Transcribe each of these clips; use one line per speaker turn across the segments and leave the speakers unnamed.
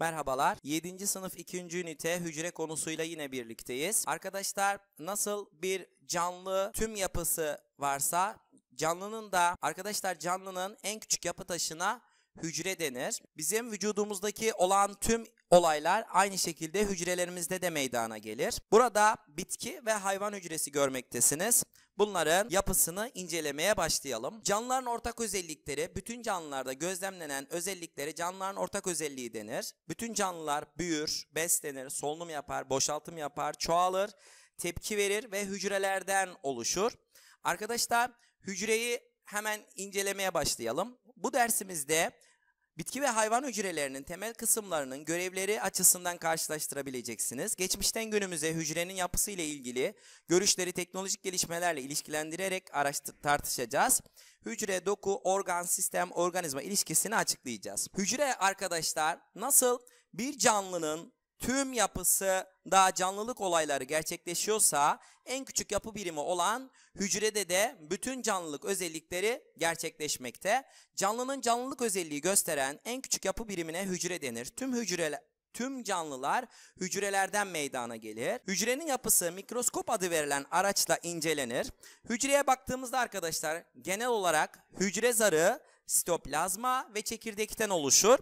Merhabalar. 7. sınıf 2. ünite hücre konusuyla yine birlikteyiz. Arkadaşlar nasıl bir canlı tüm yapısı varsa canlının da arkadaşlar canlının en küçük yapı taşına hücre denir. Bizim vücudumuzdaki olan tüm olaylar aynı şekilde hücrelerimizde de meydana gelir. Burada bitki ve hayvan hücresi görmektesiniz bunların yapısını incelemeye başlayalım. Canlıların ortak özellikleri bütün canlılarda gözlemlenen özellikleri canlıların ortak özelliği denir. Bütün canlılar büyür, beslenir, solunum yapar, boşaltım yapar, çoğalır, tepki verir ve hücrelerden oluşur. Arkadaşlar hücreyi hemen incelemeye başlayalım. Bu dersimizde Bitki ve hayvan hücrelerinin temel kısımlarının görevleri açısından karşılaştırabileceksiniz. Geçmişten günümüze hücrenin yapısı ile ilgili görüşleri teknolojik gelişmelerle ilişkilendirerek araştır tartışacağız. Hücre, doku, organ, sistem, organizma ilişkisini açıklayacağız. Hücre arkadaşlar nasıl bir canlının tüm yapısı yapısında canlılık olayları gerçekleşiyorsa en küçük yapı birimi olan hücrede de bütün canlılık özellikleri gerçekleşmekte. Canlının canlılık özelliği gösteren en küçük yapı birimine hücre denir. Tüm hücreler Tüm canlılar hücrelerden meydana gelir. Hücrenin yapısı mikroskop adı verilen araçla incelenir. Hücreye baktığımızda arkadaşlar genel olarak hücre zarı, sitoplazma ve çekirdekten oluşur.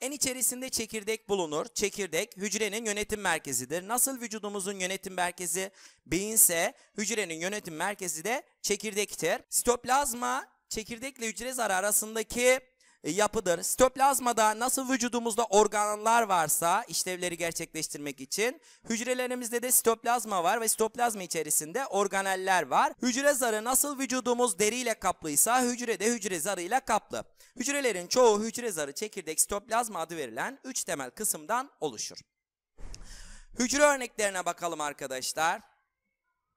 En içerisinde çekirdek bulunur. Çekirdek hücrenin yönetim merkezidir. Nasıl vücudumuzun yönetim merkezi beyinse hücrenin yönetim merkezi de çekirdektir. Sitoplazma çekirdekle hücre zarı arasındaki e, yapıdır. Sitoplazmada nasıl vücudumuzda organlar varsa işlevleri gerçekleştirmek için hücrelerimizde de sitoplazma var ve sitoplazma içerisinde organeller var. Hücre zarı nasıl vücudumuz deriyle kaplıysa hücre de hücre zarıyla kaplı. Hücrelerin çoğu hücre zarı çekirdek sitoplazma adı verilen 3 temel kısımdan oluşur. Hücre örneklerine bakalım arkadaşlar.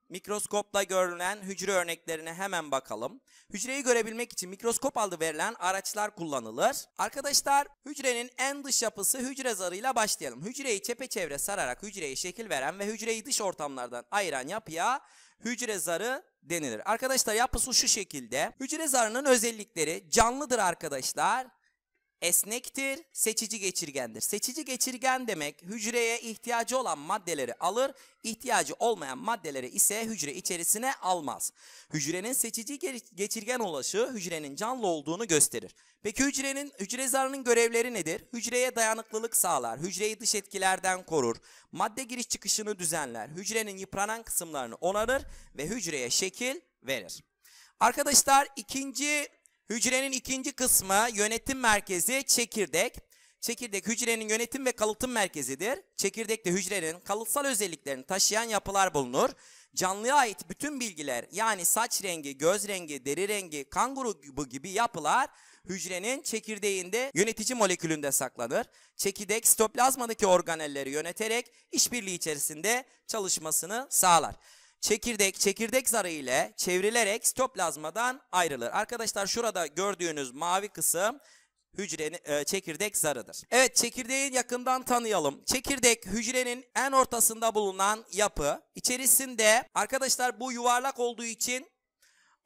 Mikroskopla görülen hücre örneklerine hemen bakalım. Hücreyi görebilmek için mikroskop aldı verilen araçlar kullanılır. Arkadaşlar hücrenin en dış yapısı hücre zarıyla başlayalım. Hücreyi çepeçevre sararak hücreye şekil veren ve hücreyi dış ortamlardan ayıran yapıya hücre zarı denilir. Arkadaşlar yapısı şu şekilde. Hücre zarının özellikleri canlıdır arkadaşlar esnektir, seçici geçirgendir. Seçici geçirgen demek hücreye ihtiyacı olan maddeleri alır, ihtiyacı olmayan maddeleri ise hücre içerisine almaz. Hücrenin seçici geçirgen ulaşığı hücrenin canlı olduğunu gösterir. Peki hücrenin hücre zarının görevleri nedir? Hücreye dayanıklılık sağlar, hücreyi dış etkilerden korur, madde giriş çıkışını düzenler, hücrenin yıpranan kısımlarını onarır ve hücreye şekil verir. Arkadaşlar ikinci Hücrenin ikinci kısmı yönetim merkezi çekirdek. Çekirdek hücrenin yönetim ve kalıtım merkezidir. Çekirdekte hücrenin kalıtsal özelliklerini taşıyan yapılar bulunur. Canlıya ait bütün bilgiler yani saç rengi, göz rengi, deri rengi, kanguru gibi yapılar hücrenin çekirdeğinde yönetici molekülünde saklanır. Çekirdek sitoplazmadaki organelleri yöneterek işbirliği içerisinde çalışmasını sağlar çekirdek çekirdek zarı ile çevrilerek sitoplazmadan ayrılır. Arkadaşlar şurada gördüğünüz mavi kısım hücrenin e, çekirdek zarıdır. Evet çekirdeği yakından tanıyalım. Çekirdek hücrenin en ortasında bulunan yapı. İçerisinde arkadaşlar bu yuvarlak olduğu için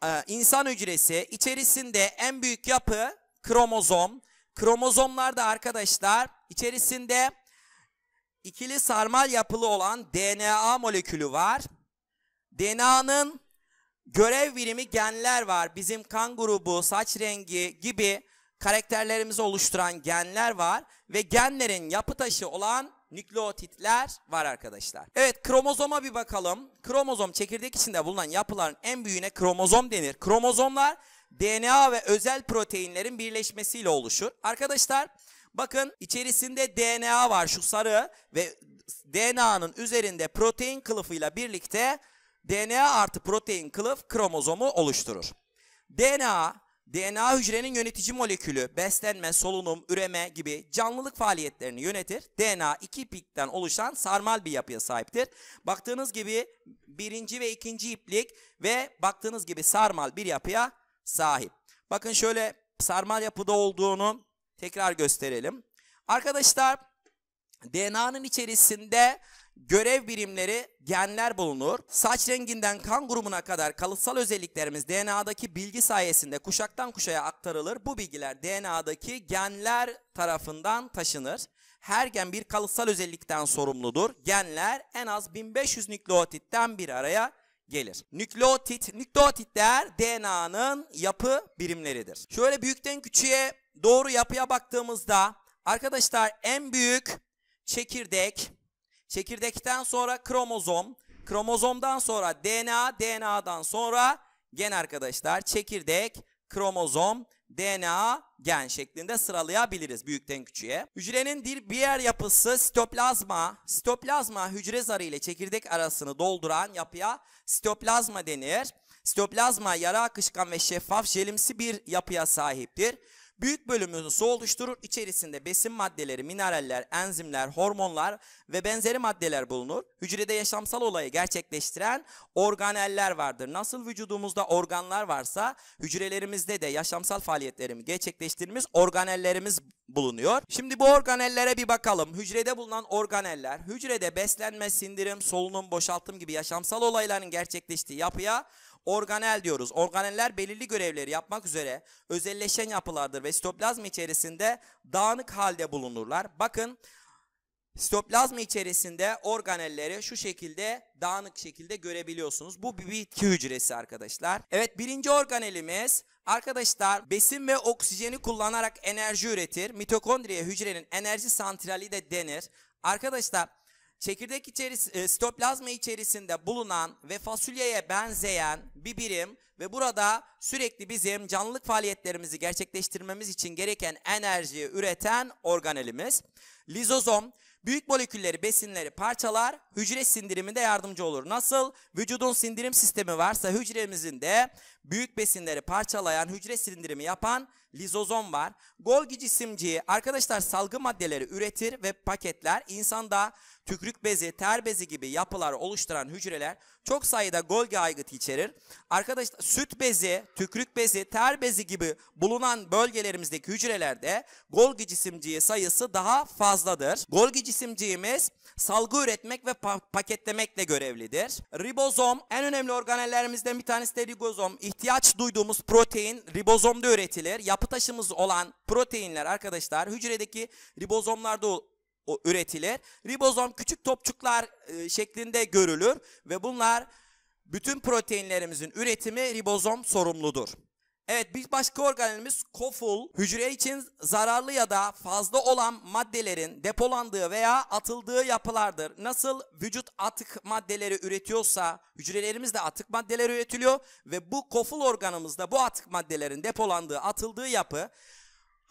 e, insan hücresi içerisinde en büyük yapı kromozom. Kromozomlarda arkadaşlar içerisinde ikili sarmal yapılı olan DNA molekülü var. DNA'nın görev birimi genler var. Bizim kan grubu, saç rengi gibi karakterlerimizi oluşturan genler var. Ve genlerin yapı taşı olan nükleotitler var arkadaşlar. Evet kromozoma bir bakalım. Kromozom çekirdek içinde bulunan yapıların en büyüğüne kromozom denir. Kromozomlar DNA ve özel proteinlerin birleşmesiyle oluşur. Arkadaşlar bakın içerisinde DNA var şu sarı ve DNA'nın üzerinde protein kılıfıyla birlikte DNA artı protein kılıf kromozomu oluşturur. DNA, DNA hücrenin yönetici molekülü, beslenme, solunum, üreme gibi canlılık faaliyetlerini yönetir. DNA iki pikten oluşan sarmal bir yapıya sahiptir. Baktığınız gibi birinci ve ikinci iplik ve baktığınız gibi sarmal bir yapıya sahip. Bakın şöyle sarmal yapıda olduğunu tekrar gösterelim. Arkadaşlar DNA'nın içerisinde görev birimleri genler bulunur. Saç renginden kan grubuna kadar kalıtsal özelliklerimiz DNA'daki bilgi sayesinde kuşaktan kuşaya aktarılır. Bu bilgiler DNA'daki genler tarafından taşınır. Her gen bir kalıtsal özellikten sorumludur. Genler en az 1500 nükleotitten bir araya gelir. Nükleotit, nükleotitler DNA'nın yapı birimleridir. Şöyle büyükten küçüğe doğru yapıya baktığımızda arkadaşlar en büyük çekirdek Çekirdekten sonra kromozom, kromozomdan sonra DNA, DNA'dan sonra gen arkadaşlar. Çekirdek, kromozom, DNA, gen şeklinde sıralayabiliriz büyükten küçüğe. Hücrenin bir diğer yapısı sitoplazma. Sitoplazma hücre zarı ile çekirdek arasını dolduran yapıya sitoplazma denir. Sitoplazma yara akışkan ve şeffaf jelimsi bir yapıya sahiptir. Büyük bölümünü su oluşturur. İçerisinde besin maddeleri, mineraller, enzimler, hormonlar ve benzeri maddeler bulunur. Hücrede yaşamsal olayı gerçekleştiren organeller vardır. Nasıl vücudumuzda organlar varsa hücrelerimizde de yaşamsal faaliyetlerimi gerçekleştirmiş organellerimiz bulunuyor. Şimdi bu organellere bir bakalım. Hücrede bulunan organeller, hücrede beslenme, sindirim, solunum, boşaltım gibi yaşamsal olayların gerçekleştiği yapıya organel diyoruz. Organeller belirli görevleri yapmak üzere özelleşen yapılardır ve sitoplazma içerisinde dağınık halde bulunurlar. Bakın sitoplazma içerisinde organelleri şu şekilde dağınık şekilde görebiliyorsunuz. Bu bir bitki hücresi arkadaşlar. Evet birinci organelimiz arkadaşlar besin ve oksijeni kullanarak enerji üretir. Mitokondriye hücrenin enerji santrali de denir. Arkadaşlar Çekirdek içerisinde sitoplazma içerisinde bulunan ve fasulyeye benzeyen bir birim ve burada sürekli bizim canlılık faaliyetlerimizi gerçekleştirmemiz için gereken enerjiyi üreten organelimiz. Lizozom büyük molekülleri, besinleri parçalar, hücre sindiriminde yardımcı olur. Nasıl? Vücudun sindirim sistemi varsa hücremizin de büyük besinleri parçalayan hücre sindirimi yapan lizozom var. Golgi cisimciği arkadaşlar salgı maddeleri üretir ve paketler. İnsanda tükürük bezi, ter bezi gibi yapılar oluşturan hücreler çok sayıda Golgi aygıtı içerir. Arkadaşlar süt bezi, tükürük bezi, ter bezi gibi bulunan bölgelerimizdeki hücrelerde Golgi cisimciği sayısı daha fazladır. Golgi cisimciğimiz salgı üretmek ve pa paketlemekle görevlidir. Ribozom en önemli organellerimizden bir tanesi de ribozom ihtiyaç duyduğumuz protein ribozomda üretilir. Yapı taşımız olan proteinler arkadaşlar hücredeki ribozomlarda üretilir. Ribozom küçük topçuklar e, şeklinde görülür ve bunlar bütün proteinlerimizin üretimi ribozom sorumludur. Evet bir başka organelimiz koful hücre için zararlı ya da fazla olan maddelerin depolandığı veya atıldığı yapılardır. Nasıl vücut atık maddeleri üretiyorsa hücrelerimizde atık maddeler üretiliyor ve bu koful organımızda bu atık maddelerin depolandığı atıldığı yapı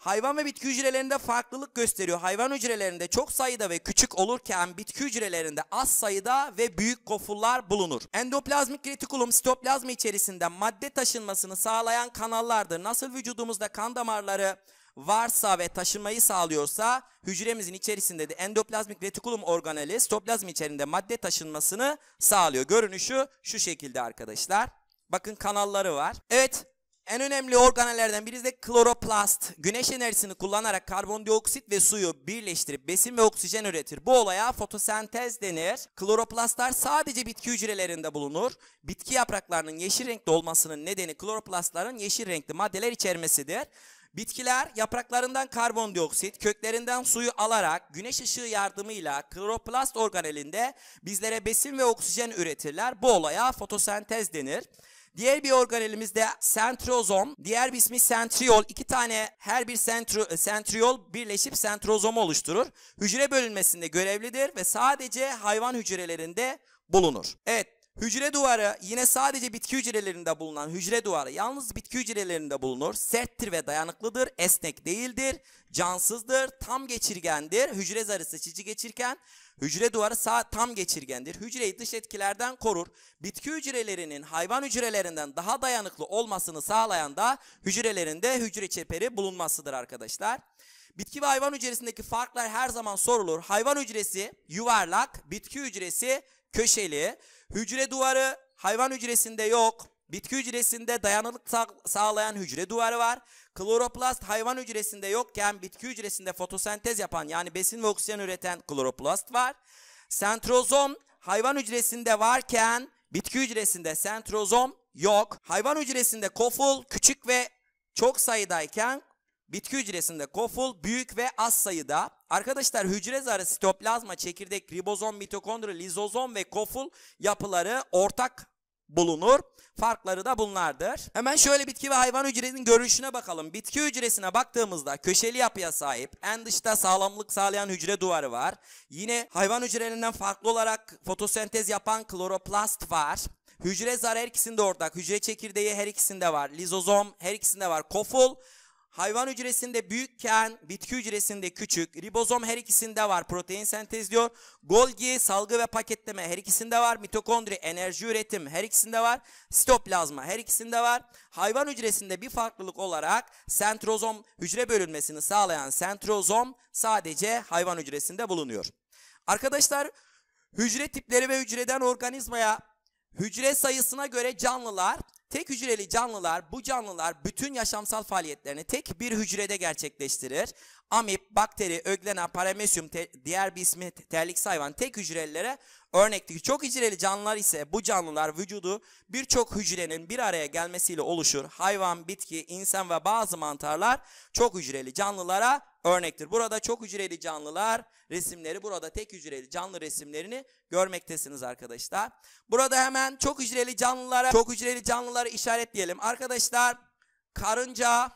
Hayvan ve bitki hücrelerinde farklılık gösteriyor. Hayvan hücrelerinde çok sayıda ve küçük olurken bitki hücrelerinde az sayıda ve büyük kofullar bulunur. Endoplazmik retikulum sitoplazma içerisinde madde taşınmasını sağlayan kanallardır. Nasıl vücudumuzda kan damarları varsa ve taşınmayı sağlıyorsa hücremizin içerisinde de endoplazmik retikulum organeli sitoplazma içerisinde madde taşınmasını sağlıyor. Görünüşü şu şekilde arkadaşlar. Bakın kanalları var. Evet en önemli organellerden birisi de kloroplast. Güneş enerjisini kullanarak karbondioksit ve suyu birleştirip besin ve oksijen üretir. Bu olaya fotosentez denir. Kloroplastlar sadece bitki hücrelerinde bulunur. Bitki yapraklarının yeşil renkte olmasının nedeni kloroplastların yeşil renkli maddeler içermesidir. Bitkiler yapraklarından karbondioksit, köklerinden suyu alarak güneş ışığı yardımıyla kloroplast organelinde bizlere besin ve oksijen üretirler. Bu olaya fotosentez denir. Diğer bir organelimiz de sentrozom. Diğer bir ismi sentriol. İki tane her bir sentri e, sentriol birleşip sentrozomu oluşturur. Hücre bölünmesinde görevlidir ve sadece hayvan hücrelerinde bulunur. Evet Hücre duvarı yine sadece bitki hücrelerinde bulunan hücre duvarı yalnız bitki hücrelerinde bulunur. Serttir ve dayanıklıdır, esnek değildir, cansızdır, tam geçirgendir. Hücre zarı seçici geçirken hücre duvarı sağ tam geçirgendir. Hücreyi dış etkilerden korur. Bitki hücrelerinin hayvan hücrelerinden daha dayanıklı olmasını sağlayan da hücrelerinde hücre çeperi bulunmasıdır arkadaşlar. Bitki ve hayvan hücresindeki farklar her zaman sorulur. Hayvan hücresi yuvarlak, bitki hücresi köşeli. Hücre duvarı hayvan hücresinde yok. Bitki hücresinde dayanıklık sağ sağlayan hücre duvarı var. Kloroplast hayvan hücresinde yokken bitki hücresinde fotosentez yapan yani besin ve oksijen üreten kloroplast var. Sentrozom hayvan hücresinde varken bitki hücresinde sentrozom yok. Hayvan hücresinde koful küçük ve çok sayıdayken Bitki hücresinde koful büyük ve az sayıda. Arkadaşlar hücre zarı, sitoplazma, çekirdek, ribozom, mitokondri, lizozom ve koful yapıları ortak bulunur. Farkları da bunlardır. Hemen şöyle bitki ve hayvan hücresinin görünüşüne bakalım. Bitki hücresine baktığımızda köşeli yapıya sahip, en dışta sağlamlık sağlayan hücre duvarı var. Yine hayvan hücrelerinden farklı olarak fotosentez yapan kloroplast var. Hücre zarı her ikisinde ortak. Hücre çekirdeği her ikisinde var. Lizozom her ikisinde var. Koful Hayvan hücresinde büyükken bitki hücresinde küçük. Ribozom her ikisinde var. Protein sentezliyor. Golgi salgı ve paketleme her ikisinde var. Mitokondri enerji üretim her ikisinde var. Sitoplazma her ikisinde var. Hayvan hücresinde bir farklılık olarak sentrozom hücre bölünmesini sağlayan sentrozom sadece hayvan hücresinde bulunuyor. Arkadaşlar hücre tipleri ve hücreden organizmaya hücre sayısına göre canlılar Tek hücreli canlılar bu canlılar bütün yaşamsal faaliyetlerini tek bir hücrede gerçekleştirir amip, bakteri, öglena, paramesyum, te, diğer bir ismi terlik hayvan tek hücrelilere örnektir. Çok hücreli canlılar ise bu canlılar vücudu birçok hücrenin bir araya gelmesiyle oluşur. Hayvan, bitki, insan ve bazı mantarlar çok hücreli canlılara örnektir. Burada çok hücreli canlılar resimleri, burada tek hücreli canlı resimlerini görmektesiniz arkadaşlar. Burada hemen çok hücreli canlılara, çok hücreli canlıları işaretleyelim. Arkadaşlar karınca,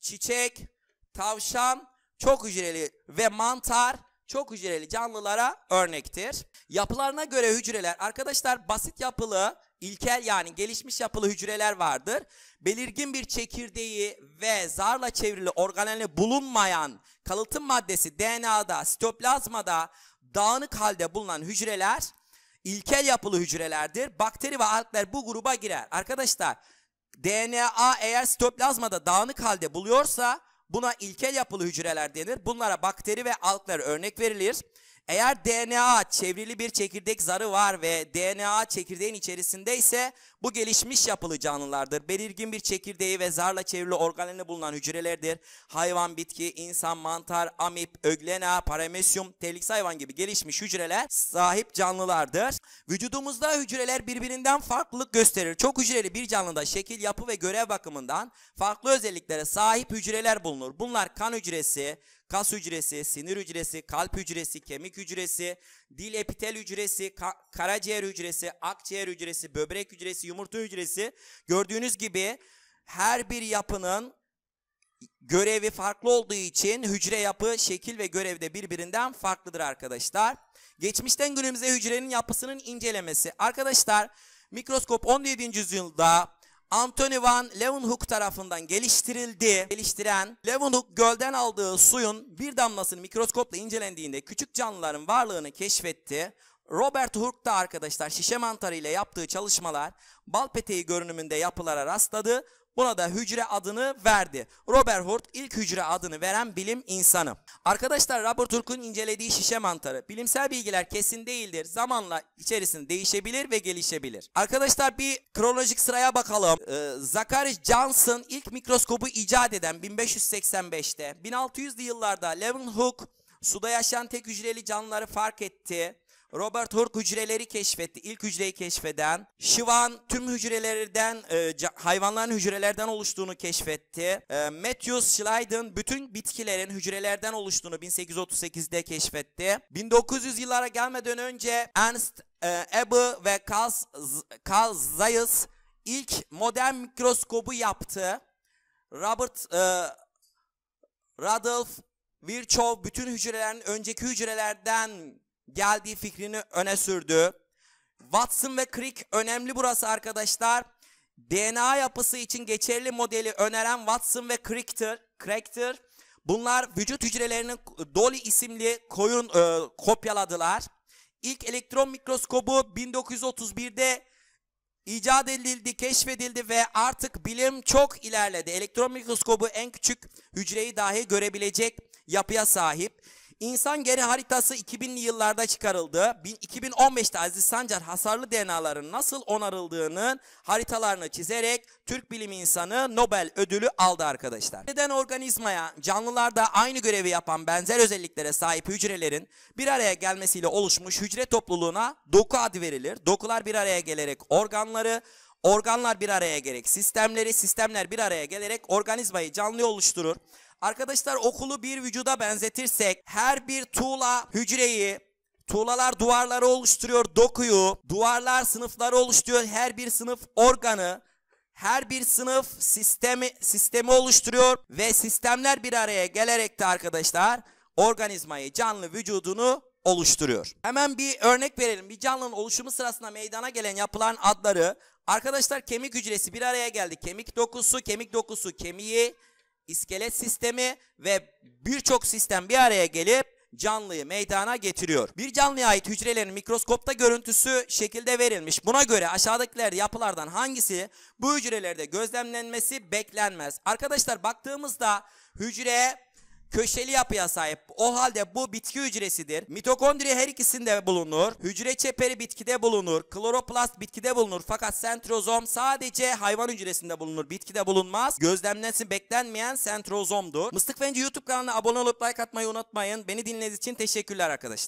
çiçek, tavşan, çok hücreli ve mantar çok hücreli canlılara örnektir. Yapılarına göre hücreler arkadaşlar basit yapılı, ilkel yani gelişmiş yapılı hücreler vardır. Belirgin bir çekirdeği ve zarla çevrili organelle bulunmayan kalıtım maddesi DNA'da, sitoplazmada dağınık halde bulunan hücreler ilkel yapılı hücrelerdir. Bakteri ve alkler bu gruba girer. Arkadaşlar DNA eğer sitoplazmada dağınık halde buluyorsa Buna ilkel yapılı hücreler denir. Bunlara bakteri ve alklar örnek verilir. Eğer DNA çevrili bir çekirdek zarı var ve DNA çekirdeğin içerisinde ise bu gelişmiş yapılı canlılardır. Belirgin bir çekirdeği ve zarla çevrili organelinde bulunan hücrelerdir. Hayvan, bitki, insan, mantar, amip, öglena, paramesyum, tehlikesiz hayvan gibi gelişmiş hücreler sahip canlılardır. Vücudumuzda hücreler birbirinden farklılık gösterir. Çok hücreli bir canlıda şekil, yapı ve görev bakımından farklı özelliklere sahip hücreler bulunur. Bunlar kan hücresi, Kas hücresi, sinir hücresi, kalp hücresi, kemik hücresi, dil epitel hücresi, ka karaciğer hücresi, akciğer hücresi, böbrek hücresi, yumurta hücresi. Gördüğünüz gibi her bir yapının görevi farklı olduğu için hücre yapı, şekil ve görevde birbirinden farklıdır arkadaşlar. Geçmişten günümüze hücrenin yapısının incelemesi. Arkadaşlar mikroskop 17. yüzyılda Anthony van Leeuwenhoek tarafından geliştirildi. Geliştiren Leeuwenhoek gölden aldığı suyun bir damlasını mikroskopla incelendiğinde küçük canlıların varlığını keşfetti. Robert Hooke da arkadaşlar şişe mantarı ile yaptığı çalışmalar bal peteği görünümünde yapılara rastladı. Buna da hücre adını verdi. Robert Hurt ilk hücre adını veren bilim insanı. Arkadaşlar Robert Hooke'un incelediği şişe mantarı. Bilimsel bilgiler kesin değildir. Zamanla içerisinde değişebilir ve gelişebilir. Arkadaşlar bir kronolojik sıraya bakalım. Ee, Zachary Johnson ilk mikroskobu icat eden 1585'te. 1600'lü yıllarda Levin Hooke suda yaşayan tek hücreli canlıları fark etti. Robert Hooke hücreleri keşfetti. İlk hücreyi keşfeden. Şivan tüm hücrelerden, e, hayvanların hücrelerden oluştuğunu keşfetti. E, Matthew Schleiden bütün bitkilerin hücrelerden oluştuğunu 1838'de keşfetti. 1900 yıllara gelmeden önce Ernst e, Abbe ve Carl, Carl Zeiss ilk modern mikroskobu yaptı. Robert e, Rudolf Virchow bütün hücrelerin önceki hücrelerden geldiği fikrini öne sürdü. Watson ve Crick önemli burası arkadaşlar. DNA yapısı için geçerli modeli öneren Watson ve Crick'tir. Crick'tir. Bunlar vücut hücrelerinin Dolly isimli koyun e, kopyaladılar. İlk elektron mikroskobu 1931'de icat edildi, keşfedildi ve artık bilim çok ilerledi. Elektron mikroskobu en küçük hücreyi dahi görebilecek yapıya sahip. İnsan geri haritası 2000'li yıllarda çıkarıldı. 2015'te Aziz Sancar hasarlı DNA'ların nasıl onarıldığının haritalarını çizerek Türk bilim insanı Nobel ödülü aldı arkadaşlar. Neden organizmaya canlılarda aynı görevi yapan benzer özelliklere sahip hücrelerin bir araya gelmesiyle oluşmuş hücre topluluğuna doku adı verilir. Dokular bir araya gelerek organları, organlar bir araya gelerek sistemleri, sistemler bir araya gelerek organizmayı canlı oluşturur. Arkadaşlar okulu bir vücuda benzetirsek her bir tuğla hücreyi Tuğlalar duvarları oluşturuyor dokuyu, duvarlar sınıfları oluşturuyor her bir sınıf organı, her bir sınıf sistemi sistemi oluşturuyor ve sistemler bir araya gelerek de arkadaşlar organizmayı, canlı vücudunu oluşturuyor. Hemen bir örnek verelim. Bir canlının oluşumu sırasında meydana gelen yapılan adları arkadaşlar kemik hücresi bir araya geldi. Kemik dokusu, kemik dokusu kemiği, iskelet sistemi ve birçok sistem bir araya gelip canlıyı meydana getiriyor. Bir canlıya ait hücrelerin mikroskopta görüntüsü şekilde verilmiş. Buna göre aşağıdakiler yapılardan hangisi bu hücrelerde gözlemlenmesi beklenmez. Arkadaşlar baktığımızda hücre köşeli yapıya sahip. O halde bu bitki hücresidir. Mitokondri her ikisinde bulunur. Hücre çeperi bitkide bulunur. Kloroplast bitkide bulunur. Fakat sentrozom sadece hayvan hücresinde bulunur. Bitkide bulunmaz. Gözlemlenmesi beklenmeyen sentrozomdur. Mıstık Fence YouTube kanalına abone olup like atmayı unutmayın. Beni dinlediğiniz için teşekkürler arkadaşlar.